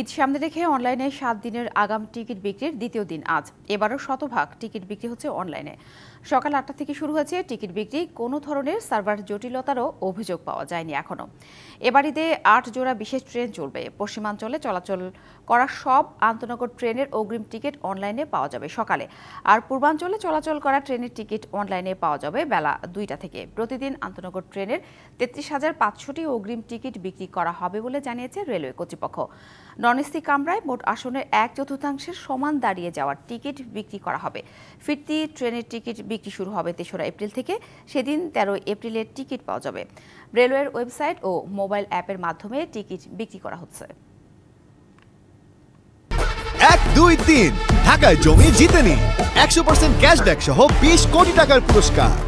ঈদ সামনে রেখে অনলাইনে সাত দিনের আগাম টিকিট বিক্রির দ্বিতীয় দিন আজ এবারও শতভাগ টিকিট বিক্রি হচ্ছে অনলাইনে সকাল আটটা থেকে শুরু হয়েছে টিকিট বিক্রি কোনো ধরনের সার্ভার জটিলতারও অভিযোগ পাওয়া যায়নি এখনও এবার ঈদে আট জোড়া বিশেষ ট্রেন চলবে পশ্চিমাঞ্চলে চলাচল করা সব আন্তনগর ট্রেনের অগ্রিম টিকিট অনলাইনে পাওয়া যাবে সকালে আর পূর্বাঞ্চলে চলাচল করা ট্রেনের টিকিট অনলাইনে পাওয়া যাবে বেলা দুইটা থেকে প্রতিদিন আন্তনগর ট্রেনের তেত্রিশ হাজার পাঁচশোটি অগ্রিম টিকিট বিক্রি করা হবে বলে জানিয়েছে রেলওয়ে কর্তৃপক্ষ ননএসি কামরায় মোট আসনের এক চতুর্থাংশের সমান দাঁড়িয়ে যাওয়ার টিকিট বিক্রি করা হবে ফিরতি ট্রেনের টিকিট বিক্রি শুরু হবে তেসরা এপ্রিল থেকে সেদিন তেরো এপ্রিলের টিকিট পাওয়া যাবে রেলওয়ের ওয়েবসাইট ও মোবাইল অ্যাপের মাধ্যমে টিকিট বিক্রি করা হচ্ছে এক দুই তিন ঢাকায় জমি জিতে একশো পার্সেন্ট ক্যাশব্যাক সহ বিশ কোটি টাকার পুরস্কার